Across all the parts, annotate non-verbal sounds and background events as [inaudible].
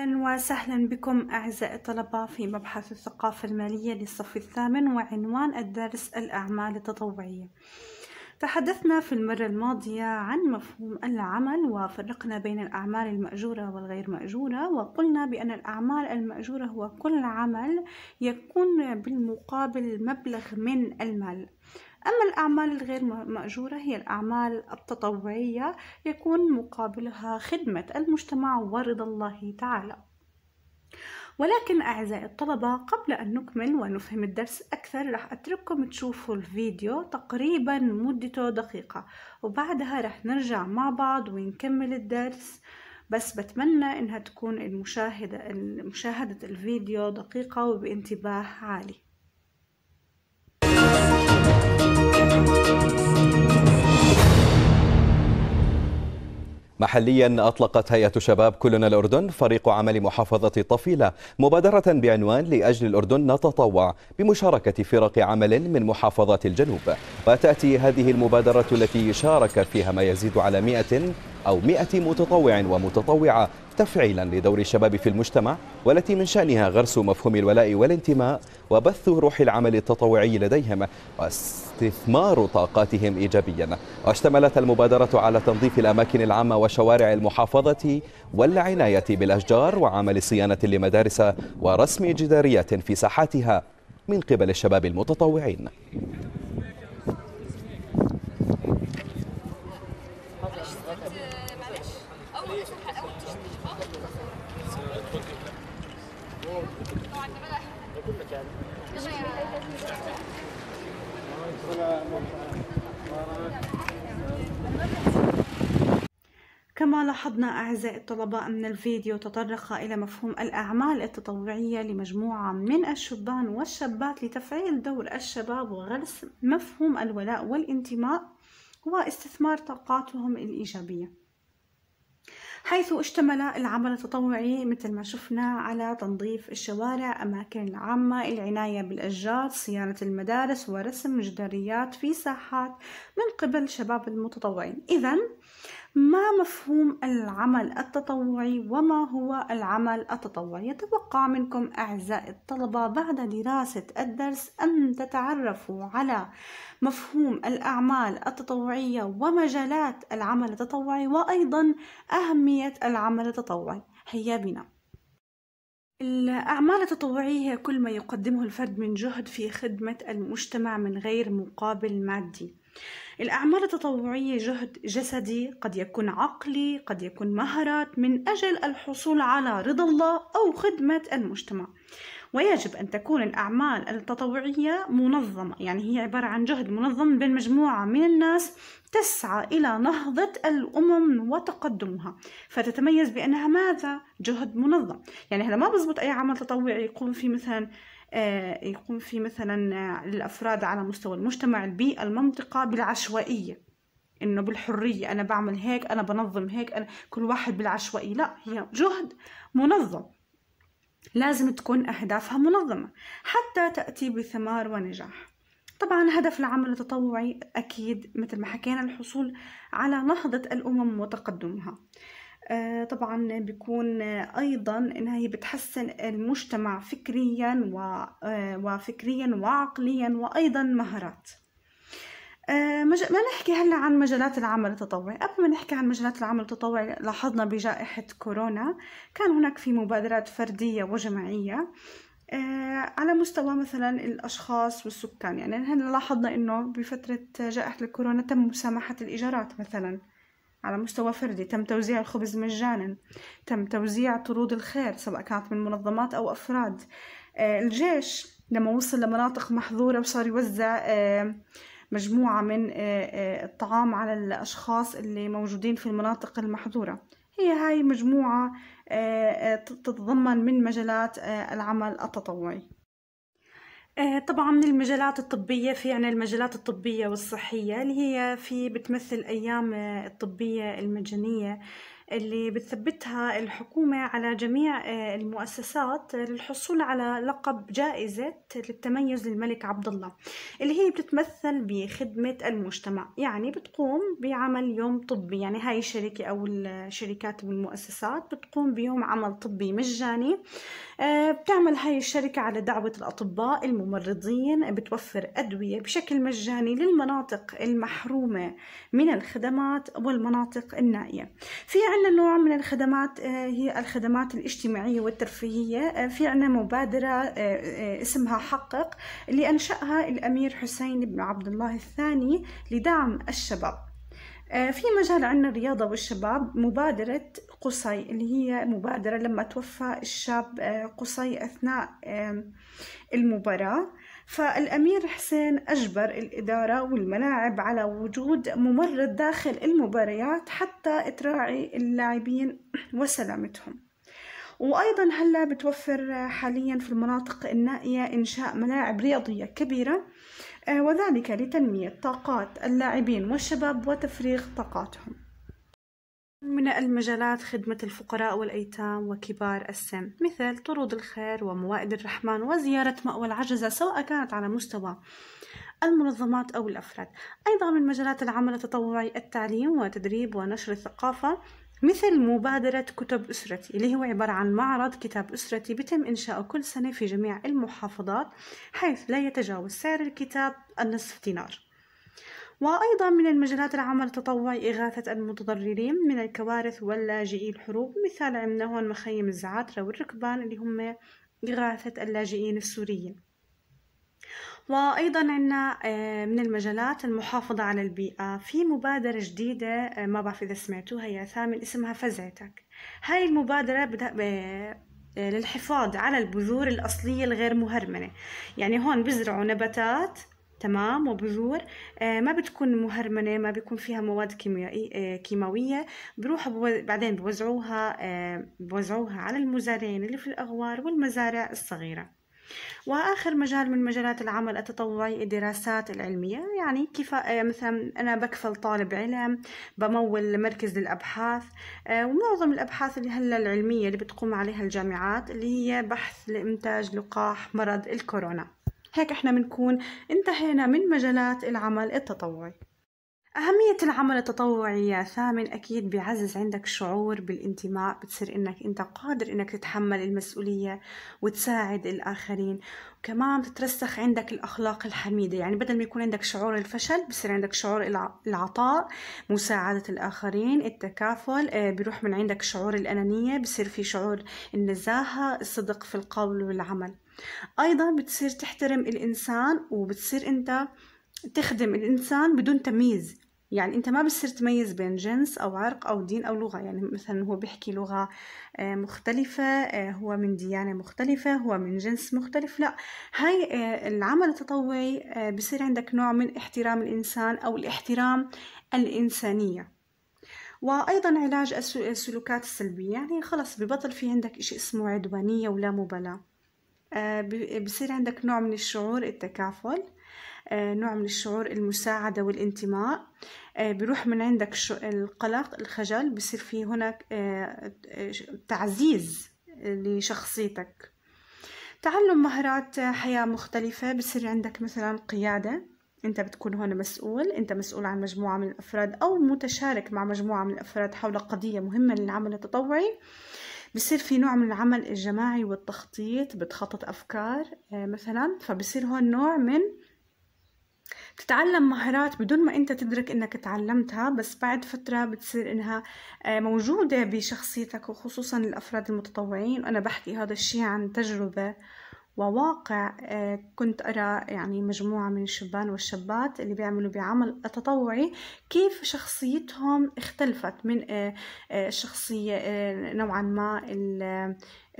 أهلا وسهلا بكم أعزائي الطلبة في مبحث الثقافة المالية للصف الثامن وعنوان الدرس الأعمال التطوعية تحدثنا في المرة الماضية عن مفهوم العمل وفرقنا بين الأعمال المأجورة والغير مأجورة وقلنا بأن الأعمال المأجورة هو كل عمل يكون بالمقابل مبلغ من المال أما الأعمال الغير مأجورة هي الأعمال التطوعية يكون مقابلها خدمة المجتمع ورضا الله تعالى ولكن أعزائي الطلبة قبل أن نكمل ونفهم الدرس أكثر راح أترككم تشوفوا الفيديو تقريبا مدته دقيقة وبعدها راح نرجع مع بعض ونكمل الدرس بس بتمنى إنها تكون المشاهدة مشاهدة الفيديو دقيقة وبانتباه عالي محليا أطلقت هيئة شباب كلنا الأردن فريق عمل محافظة طفيلة مبادرة بعنوان لأجل الأردن نتطوع بمشاركة فرق عمل من محافظات الجنوب وتأتي هذه المبادرة التي شارك فيها ما يزيد على 100 أو 100 متطوع ومتطوعة تفعيلا لدور الشباب في المجتمع والتي من شأنها غرس مفهوم الولاء والانتماء وبث روح العمل التطوعي لديهم واستثمار طاقاتهم إيجابيا واشتملت المبادرة على تنظيف الأماكن العامة وشوارع المحافظة والعناية بالأشجار وعمل صيانة لمدارس ورسم جداريات في ساحاتها من قبل الشباب المتطوعين كما لاحظنا أعزائي الطلبة أن الفيديو تطرق إلى مفهوم الأعمال التطوعية لمجموعة من الشبان والشابات لتفعيل دور الشباب وغرس مفهوم الولاء والانتماء واستثمار طاقاتهم الإيجابية حيث اشتمل العمل التطوعي مثل ما شفنا على تنظيف الشوارع أماكن العامة العناية بالأشجار صيانة المدارس ورسم جداريات في ساحات من قبل شباب المتطوعين إذا ما مفهوم العمل التطوعي وما هو العمل التطوعي يتوقع منكم أعزائي الطلبة بعد دراسة الدرس أن تتعرفوا على مفهوم الأعمال التطوعية ومجالات العمل التطوعي وأيضا أهمية أهمية العمل التطوعي هيا بنا الأعمال التطوعية هي كل ما يقدمه الفرد من جهد في خدمة المجتمع من غير مقابل مادي الأعمال التطوعية جهد جسدي قد يكون عقلي قد يكون مهارات من أجل الحصول على رضا الله أو خدمة المجتمع ويجب أن تكون الأعمال التطوعية منظمة يعني هي عبارة عن جهد منظم بين مجموعة من الناس تسعى إلى نهضة الأمم وتقدمها فتتميز بأنها ماذا؟ جهد منظم يعني هذا ما بزبط أي عمل تطوعي يقوم فيه مثلا آه، يقوم فيه مثلا الأفراد آه، على مستوى المجتمع البيئة المنطقة بالعشوائية انه بالحريه انا بعمل هيك انا بنظم هيك انا كل واحد بالعشوائي لا هي جهد منظم لازم تكون أهدافها منظمة حتى تأتي بثمار ونجاح طبعا هدف العمل التطوعي أكيد مثل ما حكينا الحصول على نهضة الأمم وتقدمها آه، طبعا بيكون ايضا انها هي بتحسن المجتمع فكريا آه، وفكريا وعقليا وايضا مهارات آه، مج... ما نحكي هلا عن مجالات العمل التطوعي قبل ما نحكي عن مجالات العمل التطوعي لاحظنا بجائحة كورونا كان هناك في مبادرات فردية وجماعية آه، على مستوى مثلا الأشخاص والسكان يعني هنا لاحظنا أنه بفترة جائحة الكورونا تم مسامحة الإيجارات مثلا على مستوى فردي تم توزيع الخبز مجانا تم توزيع طرود الخير سواء كانت من منظمات أو أفراد آه، الجيش لما وصل لمناطق محظورة وصار يوزع مجموعة من آه، آه، الطعام على الأشخاص اللي موجودين في المناطق المحظورة هي هاي مجموعة آه، تتضمن من مجالات العمل التطوعي طبعا من المجالات الطبية في عنا يعني المجالات الطبية والصحية اللي هي في بتمثل أيام الطبية المجانية اللي بتثبتها الحكومة على جميع آه، المؤسسات للحصول على لقب جائزة التميز للملك عبد الله اللي هي بتتمثل بخدمة المجتمع يعني بتقوم بعمل يوم طبي يعني هاي الشركة أو الشركات والمؤسسات بتقوم بيوم عمل طبي مجاني آه، بتعمل هاي الشركة على دعوة الأطباء الممرضين بتوفر أدوية بشكل مجاني للمناطق المحرومة من الخدمات والمناطق النائية في أقل نوع من الخدمات آه، هي الخدمات الاجتماعية والترفيهية آه، في عنا مبادرة آه، اسمها حقق اللي أنشأها الأمير حسين بن عبد الله الثاني لدعم الشباب آه، في مجال عندنا الرياضة والشباب مبادرة قصي اللي هي مبادرة لما توفى الشاب آه، قصي أثناء المباراة فالأمير حسين أجبر الإدارة والملاعب على وجود ممرض داخل المباريات حتى تراعي اللاعبين وسلامتهم وأيضا هلا بتوفر آه، حاليا في المناطق النائية إنشاء ملاعب رياضية كبيرة آه، وذلك لتنمية طاقات اللاعبين والشباب وتفريغ طاقاتهم من المجالات خدمة الفقراء والأيتام وكبار السن مثل طرود الخير وموائد الرحمن وزيارة مأوى العجزة سواء كانت على مستوى المنظمات أو الأفراد أيضا من مجالات العمل التطوعي التعليم وتدريب ونشر الثقافة مثل مبادرة كتب أسرتي اللي هو عبارة عن معرض كتاب أسرتي بتم إنشاؤه كل سنة في جميع المحافظات حيث لا يتجاوز سعر الكتاب النصف دينار وأيضا من المجالات العمل التطوعي إغاثة المتضررين من الكوارث واللاجئي الحروب مثال عندنا هون مخيم الزعاترة والركبان اللي هم إغاثة اللاجئين السوريين وأيضا عندنا آه، من المجالات المحافظة على البيئة في مبادرة جديدة آه، ما بعرف إذا سمعتوها يا ثامن اسمها فزعتك هاي المبادرة بدأ آه، للحفاظ على البذور الأصلية الغير مهرمنة يعني هون بزرعوا نباتات تمام وبذور ما بتكون مهرمنة ما بيكون فيها مواد كيماوية بروحوا بعدين بوزعوها بوزعوها على المزارعين اللي في الأغوار والمزارع الصغيرة وآخر مجال من مجالات العمل التطوعي الدراسات العلمية يعني كيف آه، مثلا أنا بكفل طالب علم بمول مركز للأبحاث آه، ومعظم الأبحاث اللي هلا العلمية اللي بتقوم عليها الجامعات اللي هي بحث لإنتاج لقاح مرض الكورونا هيك احنا بنكون انتهينا من مجالات العمل التطوعي أهمية العمل التطوعي يا ثامن أكيد بيعزز عندك شعور بالانتماء بتصير إنك أنت قادر إنك تتحمل المسؤولية وتساعد الآخرين وكمان بتترسخ عندك الأخلاق الحميدة يعني بدل ما يكون عندك شعور الفشل بصير عندك شعور العطاء مساعدة الآخرين التكافل آه، بيروح من عندك شعور الأنانية بصير في شعور النزاهة الصدق في القول والعمل أيضا بتصير تحترم الإنسان وبتصير أنت تخدم الإنسان بدون تمييز يعني انت ما بتصير تميز بين جنس او عرق او دين او لغه يعني مثلا هو بيحكي لغه آه، مختلفه آه، هو من ديانه مختلفه هو من جنس مختلف لا هاي آه، العمل التطوعي بصير عندك نوع من احترام الانسان او الاحترام الانسانيه وايضا علاج السلوكات السلبيه يعني خلص ببطل في عندك شيء اسمه عدوانيه ولا مبالاه بصير عندك نوع من الشعور التكافل آه، نوع من الشعور المساعدة والانتماء آه، بيروح من عندك القلق الخجل بصير في هناك آه، تعزيز لشخصيتك تعلم مهارات حياة مختلفة بصير عندك مثلا قيادة انت بتكون هون مسؤول انت مسؤول عن مجموعة من الافراد او متشارك مع مجموعة من الافراد حول قضية مهمة للعمل التطوعي بصير في نوع من العمل الجماعي والتخطيط بتخطط افكار مثلا فبصير هون نوع من بتتعلم مهارات بدون ما انت تدرك انك تعلمتها بس بعد فترة بتصير انها آه، موجودة بشخصيتك وخصوصا الافراد المتطوعين وانا بحكي هذا الشيء عن تجربة وواقع آه، كنت أرى يعني مجموعة من الشبان والشابات اللي بيعملوا بعمل تطوعي كيف شخصيتهم اختلفت من الشخصية آه، نوعا ما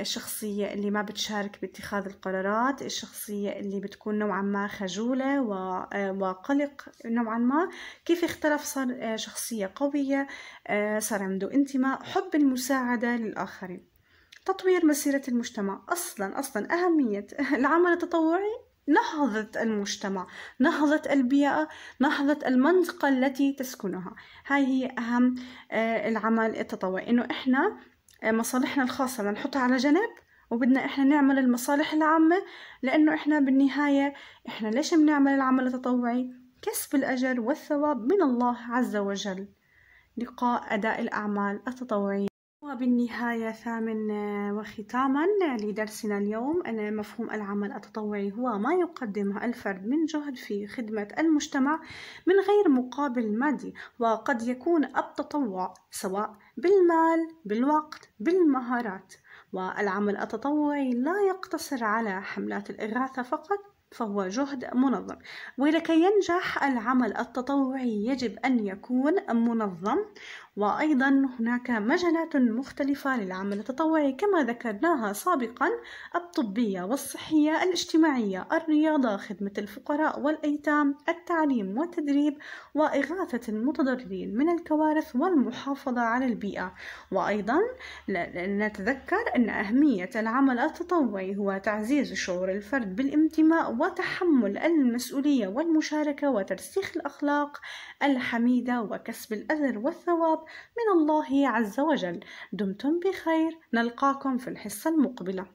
الشخصية اللي ما بتشارك باتخاذ القرارات الشخصية اللي بتكون نوعا ما خجولة آه، وقلق نوعا ما كيف اختلف صار آه، شخصية قوية آه، صار عنده انتماء حب المساعدة للآخرين تطوير مسيرة المجتمع أصلا أصلا أهمية [laughs] العمل التطوعي نهضة المجتمع نهضة البيئة نهضة المنطقة التي تسكنها هاي هي أهم العمل التطوعي إنه إحنا آه، مصالحنا الخاصة بدنا نحطها على جنب وبدنا احنا نعمل المصالح العامة لانه احنا بالنهاية احنا ليش بنعمل العمل التطوعي كسب الاجر والثواب من الله عز وجل لقاء اداء الاعمال التطوعية وبالنهاية ثامن آه، وختاما لدرسنا اليوم أن مفهوم العمل التطوعي هو ما يقدمه الفرد من جهد في خدمة المجتمع من غير مقابل مادي وقد يكون التطوع سواء بالمال بالوقت بالمهارات والعمل التطوعي لا يقتصر على حملات الإغاثة فقط فهو جهد منظم ولكي ينجح العمل التطوعي يجب أن يكون منظم وأيضا هناك مجالات مختلفة للعمل التطوعي كما ذكرناها سابقا الطبية والصحية الاجتماعية الرياضة خدمة الفقراء والأيتام التعليم والتدريب وإغاثة المتضررين من الكوارث والمحافظة على البيئة وأيضا نتذكر أن أهمية العمل التطوعي هو تعزيز شعور الفرد بالانتماء وتحمل المسؤولية والمشاركة وترسيخ الأخلاق الحميدة وكسب الأجر والثواب من الله عز وجل دمتم بخير نلقاكم في الحصة المقبلة